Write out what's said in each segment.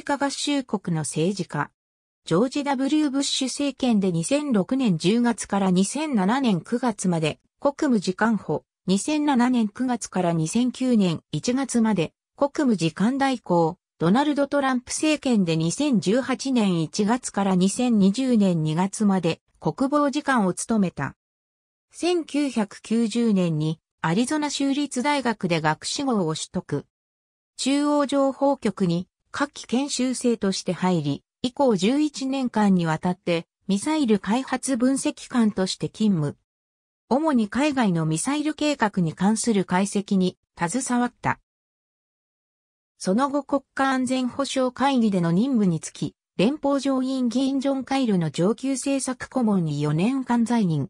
リカ合衆国の政治家。ジョージ・ W・ ブッシュ政権で2006年10月から2007年9月まで国務次官補、2007年9月から2009年1月まで国務次官代行、ドナルド・トランプ政権で2018年1月から2020年2月まで国防次官を務めた。1990年にアリゾナ州立大学で学士号を取得。中央情報局に夏季研修生として入り、以降11年間にわたってミサイル開発分析官として勤務。主に海外のミサイル計画に関する解析に携わった。その後国家安全保障会議での任務につき、連邦上院議員ジョン・カイルの上級政策顧問に4年間在任。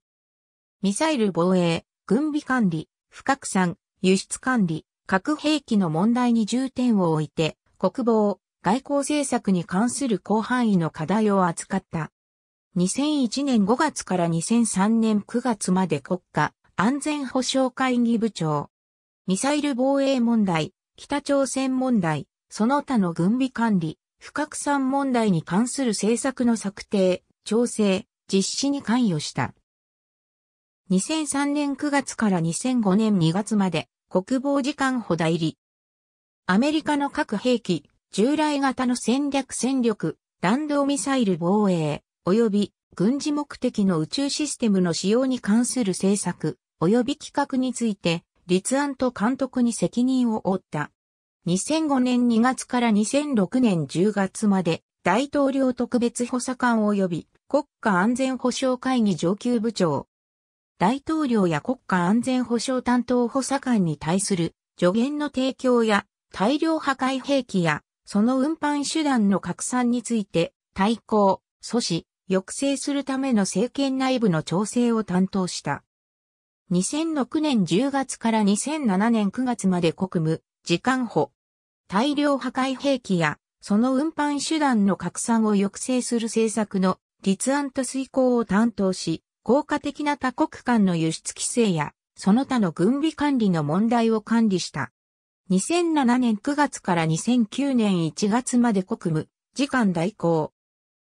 ミサイル防衛、軍備管理、不拡散、輸出管理、核兵器の問題に重点を置いて、国防、外交政策に関する広範囲の課題を扱った。2001年5月から2003年9月まで国家安全保障会議部長。ミサイル防衛問題、北朝鮮問題、その他の軍備管理、不拡散問題に関する政策の策定、調整、実施に関与した。2003年9月から2005年2月まで国防次官補代理アメリカの核兵器、従来型の戦略戦力、弾道ミサイル防衛、及び軍事目的の宇宙システムの使用に関する政策、及び企画について、立案と監督に責任を負った。2005年2月から2006年10月まで、大統領特別補佐官及び国家安全保障会議上級部長。大統領や国家安全保障担当補佐官に対する助言の提供や大量破壊兵器や、その運搬手段の拡散について、対抗、阻止、抑制するための政権内部の調整を担当した。2006年10月から2007年9月まで国務、時間保。大量破壊兵器や、その運搬手段の拡散を抑制する政策の立案と遂行を担当し、効果的な他国間の輸出規制や、その他の軍備管理の問題を管理した。2007年9月から2009年1月まで国務、次官代行。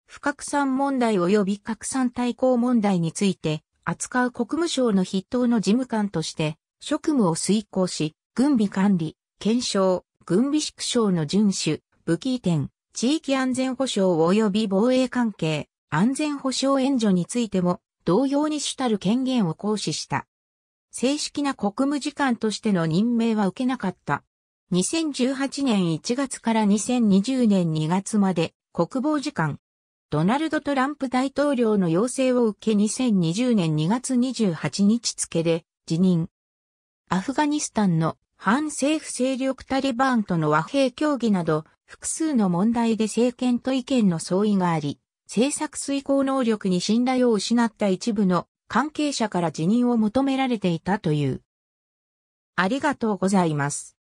不拡散問題及び拡散対抗問題について、扱う国務省の筆頭の事務官として、職務を遂行し、軍備管理、検証、軍備縮小の遵守、武器移転、地域安全保障及び防衛関係、安全保障援助についても、同様に主たる権限を行使した。正式な国務次官としての任命は受けなかった。2018年1月から2020年2月まで国防次官。ドナルド・トランプ大統領の要請を受け2020年2月28日付で辞任。アフガニスタンの反政府勢力タリバーンとの和平協議など複数の問題で政権と意見の相違があり、政策遂行能力に信頼を失った一部の関係者から辞任を求められていたという。ありがとうございます。